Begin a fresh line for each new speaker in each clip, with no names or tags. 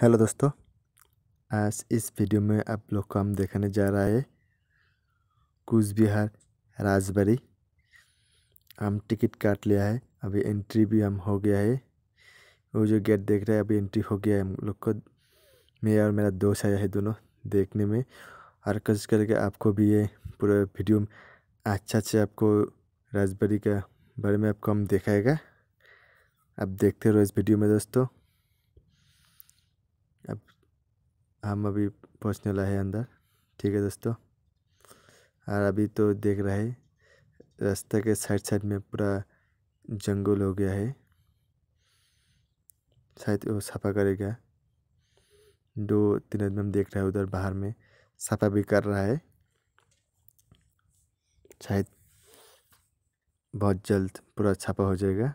hello दोस्तों आज इस वीडियो में आप लोग को हम देखने जा रहा है कूच बिहार राजबरी हम टिकट काट लिया है अभी एंट्री भी हम हो गया है वो जो गेट देख रहे हैं अभी एंट्री हो गया है हम लोग को मैं और मेरा दोस्त आया है दोनों देखने में और कश करके आपको भी ये पूरा वीडियो अच्छा अच्छा आपको राजबरी का बारे में आपको हम देखाएगा आप देखते रहो इस वीडियो में दोस्तों अब हम अभी पहुँचने वाला है अंदर ठीक है दोस्तों और अभी तो देख रहा है रास्ते के साइड साइड में पूरा जंगल हो गया है शायद वो सफा करेगा दो तीन आदमी हम देख रहे हैं उधर बाहर में सफा भी कर रहा है शायद बहुत जल्द पूरा छापा हो जाएगा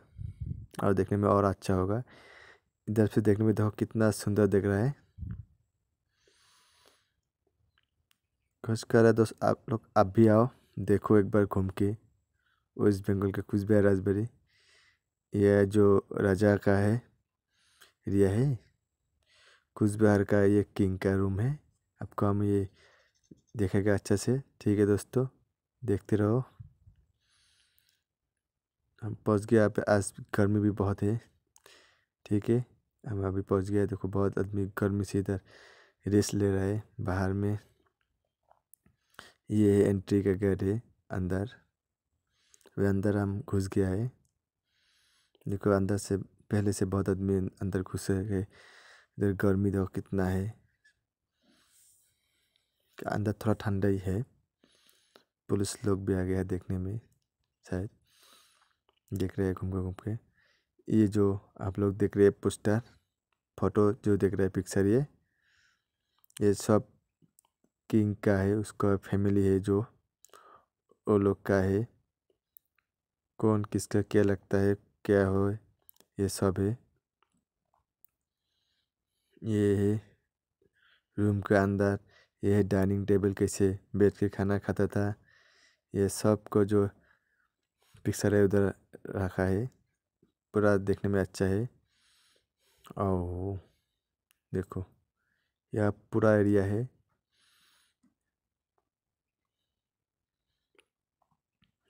और देखने में और अच्छा होगा इधर से देखने में देखो कितना सुंदर दिख रहा है खुश कर रहा दोस्त आप लोग आप भी आओ देखो एक बार घूम के वेस्ट बंगाल का कुछ बिहार राजबरी यह जो राजा का है एरिया है कुछ बिहार का ये किंग का रूम है आपको हम ये देखेगा अच्छा से ठीक है दोस्तों देखते रहो हम पहुँच गए यहाँ आज गर्मी भी बहुत है ठीक है हम अभी पहुंच गए देखो बहुत आदमी गर्मी से इधर रेस्ट ले रहा है बाहर में ये है एंट्री का गेट है अंदर वे अंदर हम घुस गया है देखो अंदर से पहले से बहुत आदमी अंदर घुस गए इधर गर्मी देखो कितना है अंदर थोड़ा ठंडा ही है पुलिस लोग भी आ गया है देखने में शायद देख रहे हैं घूम के घूम के ये जो आप लोग देख रहे हैं पोस्टर फोटो जो देख रहे हैं पिक्चर ये ये सब किंग का है उसका फैमिली है जो वो लोग का है कौन किसका क्या लगता है क्या हो ये सब है ये है रूम के अंदर यह है डाइनिंग टेबल कैसे बैठ के खाना खाता था ये सब को जो पिक्चर है उधर रखा है पूरा देखने में अच्छा है और देखो यह पूरा एरिया है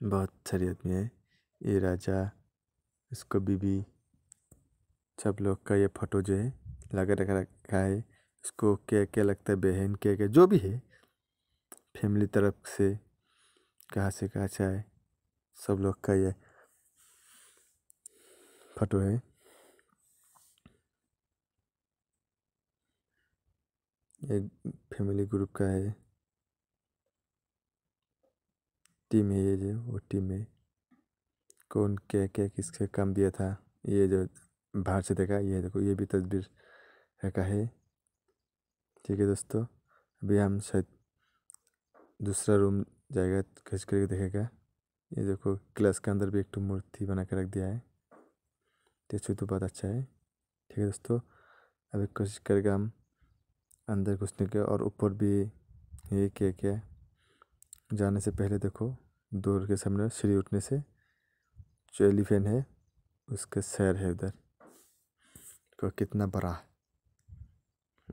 बहुत सारी आदमी हैं ये राजा इसको बीबी सब लोग का ये फोटो जो है लगा रखा रखा है इसको क्या क्या लगता है बहन क्या क्या जो भी है फैमिली तरफ से कहाँ से कहाँ से आए सब लोग का ये फोटो तो है एक फैमिली ग्रुप का है टीम है ये जो वो टीम है कौन क्या क्या किसके काम दिया था ये जो बाहर से देखा ये देखो ये भी तस्वीर रखा है ठीक है दोस्तों अभी हम शायद दूसरा रूम जाएगा खींच करके देखेगा ये देखो क्लास के अंदर भी एक मूर्ति बना के रख दिया है देखिए तो बहुत अच्छा है ठीक है दोस्तों अभी कोशिश करेगा हम अंदर घुसने के और ऊपर भी ये क्या क्या जाने से पहले देखो दूर के सामने सीढ़ी उठने से जो एलिफेंट है उसके सैर है इधर को कितना बड़ा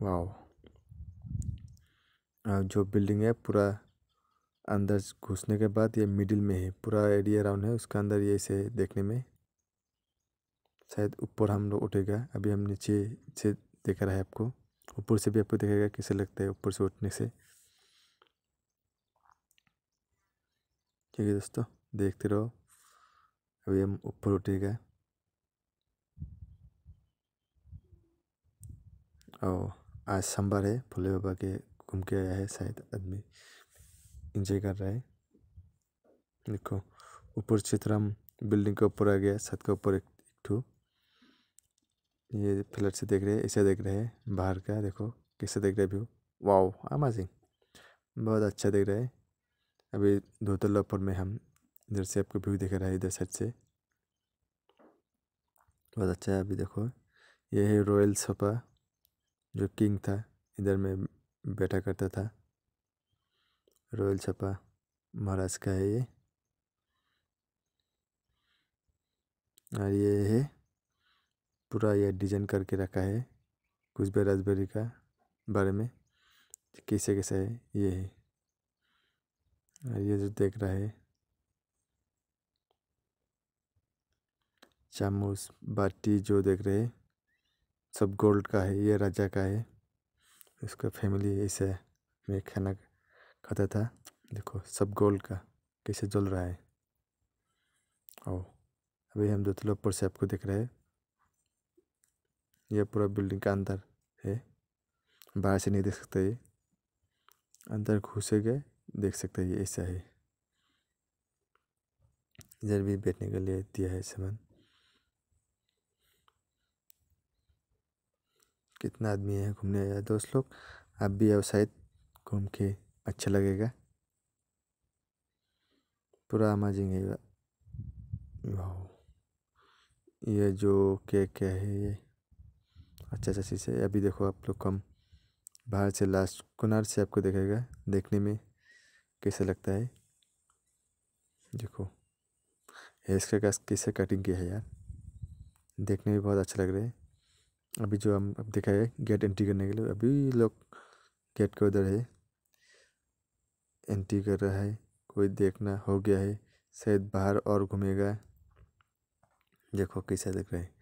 वाह जो बिल्डिंग है पूरा अंदर घुसने के बाद ये मिडिल में है पूरा एरिया राउंड है उसके अंदर ये से देखने में शायद ऊपर हम लोग उठेगा अभी हम नीचे से देख रहा है आपको ऊपर से भी आपको दिखेगा कैसे लगता है ऊपर से उठने से ठीक है दोस्तों देखते रहो अभी हम ऊपर उठेगा और आज सोमवार है भोले बाबा के घूम के आया है शायद आदमी इंजॉय कर रहा है देखो ऊपर क्षेत्र हम बिल्डिंग के ऊपर आ गया छत के ऊपर एक ठू ये फ्लैट से देख रहे हैं ऐसे देख रहे हैं बाहर का देखो कैसे देख रहे हैं व्यू वाओ अमेजिंग बहुत अच्छा देख रहा है अभी दो तल्ला ऊपर में हम इधर से आपको व्यू देख रहा है इधर साइड से बहुत अच्छा है अभी देखो ये है रॉयल सोफा जो किंग था इधर में बैठा करता था रॉयल सोफा महाराज का है ये और ये है पूरा यह डिजाइन करके रखा है कुछ भी राजबेरी का बारे में कैसे कैसे है ये है और ये जो देख रहा है चामोस बाटी जो देख रहे हैं सब गोल्ड का है ये राजा का है उसका फैमिली ऐसे में खाना खाता था देखो सब गोल्ड का कैसे जल रहा है ओ अभी हम दो लोग पर से आपको देख रहे हैं ये पूरा बिल्डिंग का अंदर है बाहर से नहीं देख सकते ये अंदर घुसे गए देख सकते ये ऐसा है इधर भी बैठने के लिए दिया है सामान कितना आदमी है घूमने आया दोस्त लोग आप भी आओ शायद घूम के अच्छा लगेगा पूरा अमेजिंग है ये जो क्या क्या है ये अच्छा अच्छा है अच्छा, अच्छा, अभी देखो आप लोग कम बाहर से लास्ट कुनार से आपको देखेगा देखने में कैसा लगता है देखो हेयर का कैसे कटिंग किया है यार देखने में बहुत अच्छा लग रहा है अभी जो हम अब देखा है गेट एंट्री करने के लिए अभी लोग गेट के उधर है एंट्री कर रहा है कोई देखना हो गया है शायद बाहर और घूमेगा देखो कैसा देख रहा है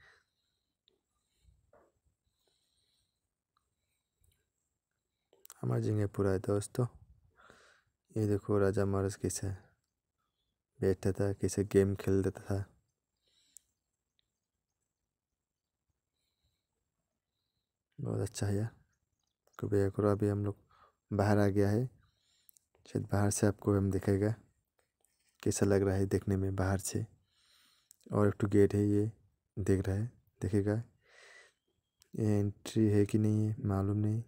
जिंगे पूरा दोस्तों ये देखो राजा महाराज कैसे बैठता था कैसे गेम खेल देता था बहुत अच्छा है तो भैया करो अभी हम लोग बाहर आ गया है शायद बाहर से आपको हम दिखेगा कैसा लग रहा है देखने में बाहर से और एक तो गेट है ये देख रहा है देखेगा ये एंट्री है कि नहीं है मालूम नहीं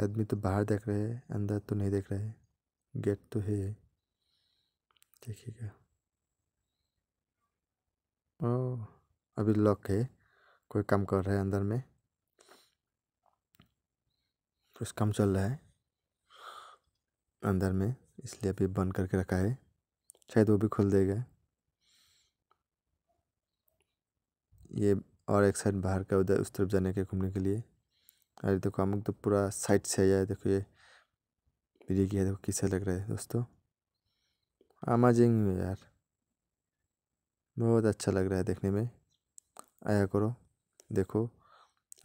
आदमी तो बाहर देख रहे हैं अंदर तो नहीं देख रहे हैं गेट तो है देखिएगा ओ अभी लॉक है कोई काम कर रहा है अंदर में कुछ काम चल रहा है अंदर में इसलिए अभी बंद करके रखा है शायद वो भी खोल देगा ये और एक साइड बाहर का उधर उस तरफ जाने के घूमने के लिए अरे देखो अमुक तो पूरा साइड से आया है देखो ये गिरी गया देखो किसा लग रहा है दोस्तों अमेजिंग है यार बहुत अच्छा लग रहा है देखने में आया करो देखो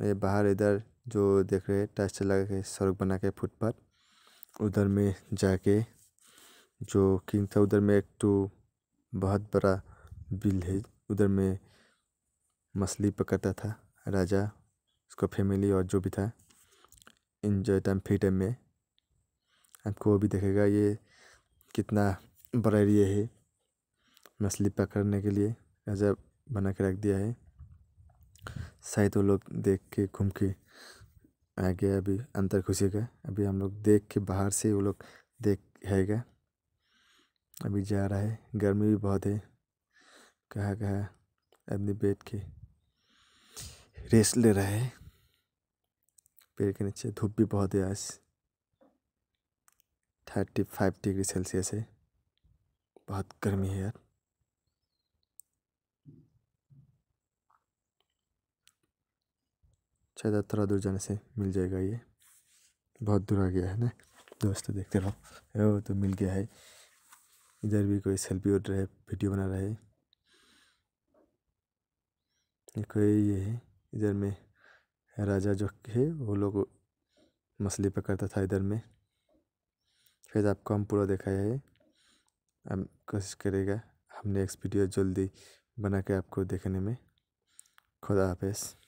ये बाहर इधर जो देख रहे हैं टाइल्स लगा के सड़क बना के फुटपाथ उधर में जाके जो किंग था उधर में एक तो बहुत बड़ा बिल है उधर में मछली पकड़ता था राजा उसका फैमिली और जो भी था इन्जॉय टाइम फ्री टाइम में आपको भी देखेगा ये कितना बड़ा एरिया है मछली पकड़ने के लिए ऐसा बना के रख दिया है शायद वो लोग देख के घूम के आ गया अभी अंतर खुशी का अभी हम लोग देख के बाहर से वो लोग देख हैगा अभी जा रहा है गर्मी भी बहुत है कहा कहाँ अपनी बैठ के रेस्ट ले रहा है पेड़ के नीचे धूप भी बहुत है आज थर्टी फाइव डिग्री सेल्सियस है बहुत गर्मी है यार शायद थोड़ा दूर जाने से मिल जाएगा ये बहुत दूर आ गया है ना दोस्तों देखते रहो वो तो मिल गया है इधर भी कोई सेल्फी उठ रहा है वीडियो बना रहे है ये कोई ये है इधर में राजा जो है वो लोग मछली पकड़ता था इधर में फिर आपको हम पूरा दिखाया है हम कोशिश करेगा हम नेक्स्ट वीडियो जल्दी बना के आपको देखने में खुदा हाफिज़